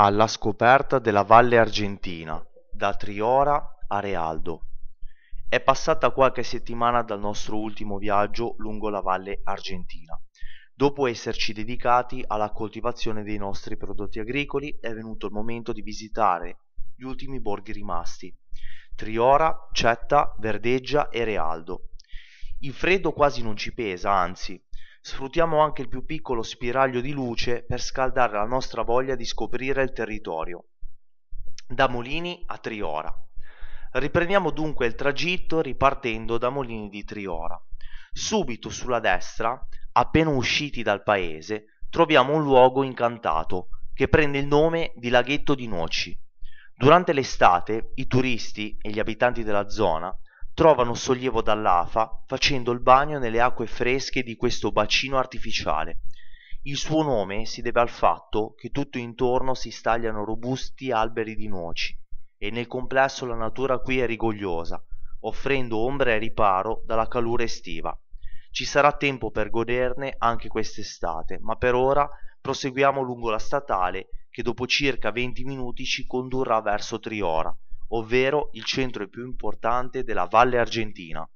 alla scoperta della valle argentina, da Triora a Realdo. È passata qualche settimana dal nostro ultimo viaggio lungo la valle argentina. Dopo esserci dedicati alla coltivazione dei nostri prodotti agricoli, è venuto il momento di visitare gli ultimi borghi rimasti. Triora, Cetta, Verdeggia e Realdo. Il freddo quasi non ci pesa, anzi, Sfruttiamo anche il più piccolo spiraglio di luce per scaldare la nostra voglia di scoprire il territorio. Da Molini a Triora. Riprendiamo dunque il tragitto ripartendo da Molini di Triora. Subito sulla destra, appena usciti dal paese, troviamo un luogo incantato che prende il nome di Laghetto di Noci. Durante l'estate i turisti e gli abitanti della zona trovano sollievo dall'afa facendo il bagno nelle acque fresche di questo bacino artificiale. Il suo nome si deve al fatto che tutto intorno si stagliano robusti alberi di noci e nel complesso la natura qui è rigogliosa, offrendo ombra e riparo dalla calura estiva. Ci sarà tempo per goderne anche quest'estate, ma per ora proseguiamo lungo la statale che dopo circa 20 minuti ci condurrà verso Triora, ovvero il centro più importante della valle argentina.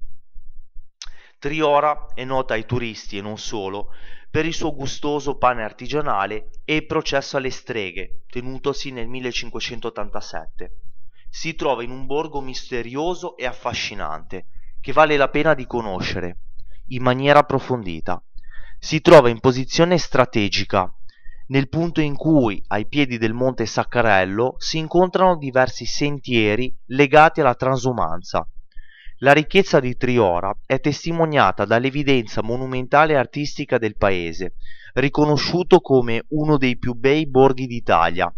Triora è nota ai turisti e non solo per il suo gustoso pane artigianale e il processo alle streghe, tenutosi nel 1587. Si trova in un borgo misterioso e affascinante, che vale la pena di conoscere in maniera approfondita. Si trova in posizione strategica nel punto in cui, ai piedi del monte Saccarello, si incontrano diversi sentieri legati alla transumanza. La ricchezza di Triora è testimoniata dall'evidenza monumentale e artistica del paese, riconosciuto come uno dei più bei borghi d'Italia,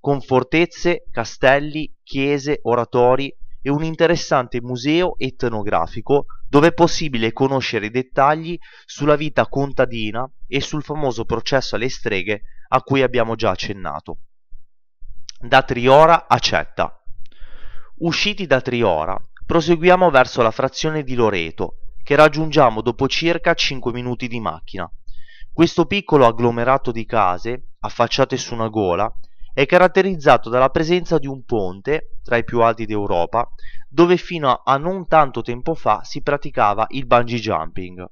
con fortezze, castelli, chiese, oratori e un interessante museo etnografico dove è possibile conoscere i dettagli sulla vita contadina e sul famoso processo alle streghe a cui abbiamo già accennato. Da Triora a Cetta. Usciti da Triora, proseguiamo verso la frazione di Loreto, che raggiungiamo dopo circa 5 minuti di macchina. Questo piccolo agglomerato di case, affacciate su una gola, è caratterizzato dalla presenza di un ponte, tra i più alti d'Europa, dove fino a non tanto tempo fa si praticava il bungee jumping.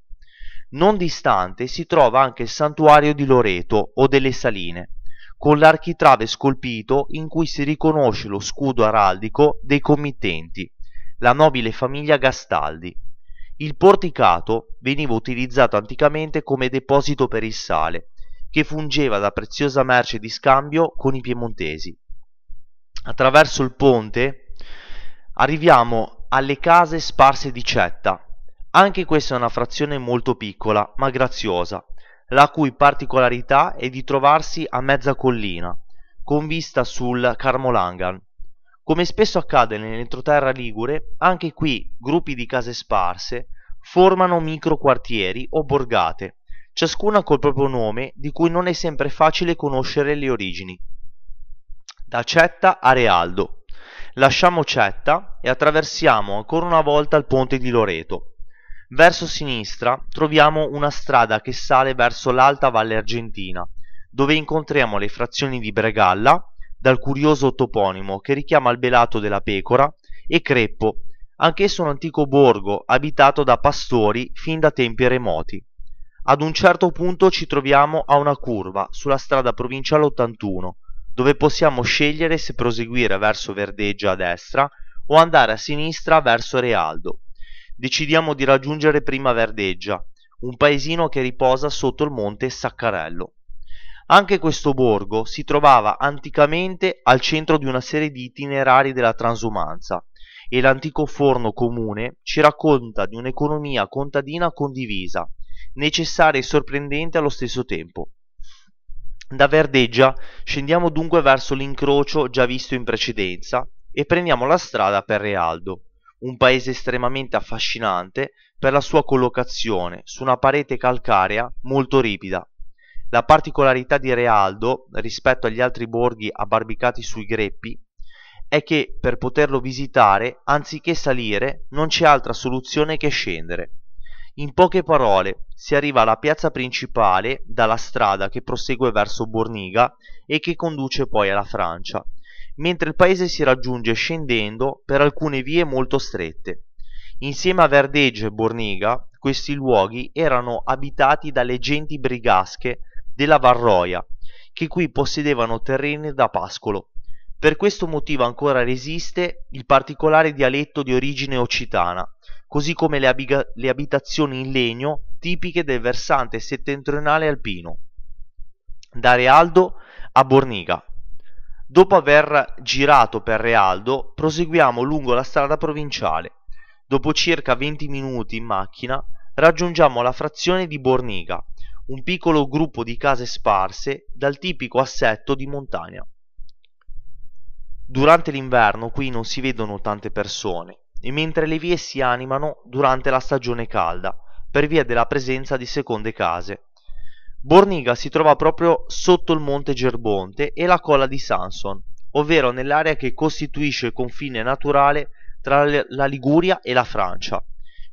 Non distante si trova anche il santuario di Loreto o delle Saline, con l'architrave scolpito in cui si riconosce lo scudo araldico dei committenti, la nobile famiglia Gastaldi. Il porticato veniva utilizzato anticamente come deposito per il sale che fungeva da preziosa merce di scambio con i piemontesi. Attraverso il ponte arriviamo alle case sparse di Cetta. Anche questa è una frazione molto piccola, ma graziosa, la cui particolarità è di trovarsi a mezza collina, con vista sul Carmolangan. Come spesso accade nell'entroterra ligure, anche qui gruppi di case sparse formano microquartieri o borgate, ciascuna col proprio nome di cui non è sempre facile conoscere le origini. Da Cetta a Realdo. Lasciamo Cetta e attraversiamo ancora una volta il ponte di Loreto. Verso sinistra troviamo una strada che sale verso l'alta valle argentina, dove incontriamo le frazioni di Bregalla, dal curioso toponimo che richiama il belato della pecora, e Creppo, anch'esso un antico borgo abitato da pastori fin da tempi remoti. Ad un certo punto ci troviamo a una curva sulla strada provinciale 81, dove possiamo scegliere se proseguire verso Verdeggio a destra o andare a sinistra verso Realdo. Decidiamo di raggiungere prima Verdeggia, un paesino che riposa sotto il monte Saccarello. Anche questo borgo si trovava anticamente al centro di una serie di itinerari della transumanza e l'antico forno comune ci racconta di un'economia contadina condivisa, necessaria e sorprendente allo stesso tempo. Da Verdeggia scendiamo dunque verso l'incrocio già visto in precedenza e prendiamo la strada per Realdo, un paese estremamente affascinante per la sua collocazione su una parete calcarea molto ripida. La particolarità di Realdo rispetto agli altri borghi abbarbicati sui greppi è che per poterlo visitare, anziché salire, non c'è altra soluzione che scendere. In poche parole, si arriva alla piazza principale dalla strada che prosegue verso Borniga e che conduce poi alla Francia, mentre il paese si raggiunge scendendo per alcune vie molto strette. Insieme a Verdeggio e Borniga, questi luoghi erano abitati dalle genti brigasche della Varroia, che qui possedevano terreni da pascolo. Per questo motivo ancora resiste il particolare dialetto di origine occitana, così come le, abiga- le abitazioni in legno tipiche del versante settentrionale alpino, da Realdo a Borniga. Dopo aver girato per Realdo, proseguiamo lungo la strada provinciale. Dopo circa 20 minuti in macchina, raggiungiamo la frazione di Borniga, un piccolo gruppo di case sparse dal tipico assetto di montagna. Durante l'inverno qui non si vedono tante persone, mentre le vie si animano durante la stagione calda, per via della presenza di seconde case. Borniga si trova proprio sotto il monte Gerbonte e la colla di Sanson, ovvero nell'area che costituisce il confine naturale tra la Liguria e la Francia.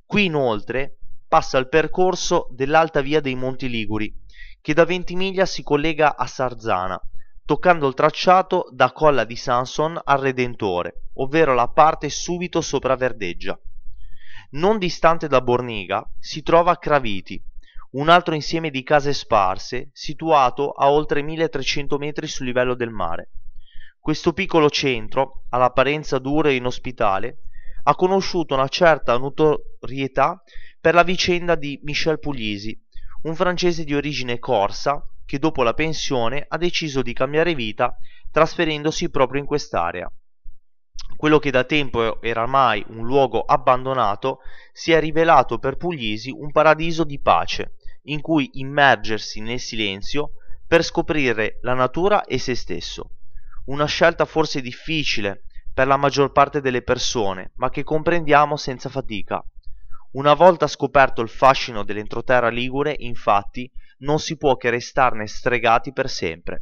Qui inoltre passa il percorso dell'alta via dei Monti Liguri, che da Ventimiglia si collega a Sarzana, toccando il tracciato da Colla di Sanson al Redentore, ovvero la parte subito sopra Verdeggia. Non distante da Borniga si trova Craviti, un altro insieme di case sparse situato a oltre 1300 metri sul livello del mare. Questo piccolo centro, all'apparenza duro e inospitale, ha conosciuto una certa notorietà per la vicenda di Michel Puglisi, un francese di origine corsa che dopo la pensione ha deciso di cambiare vita trasferendosi proprio in quest'area. Quello che da tempo era ormai un luogo abbandonato si è rivelato per Puglisi un paradiso di pace, in cui immergersi nel silenzio per scoprire la natura e se stesso. Una scelta forse difficile per la maggior parte delle persone, ma che comprendiamo senza fatica. Una volta scoperto il fascino dell'entroterra ligure, infatti, non si può che restarne stregati per sempre.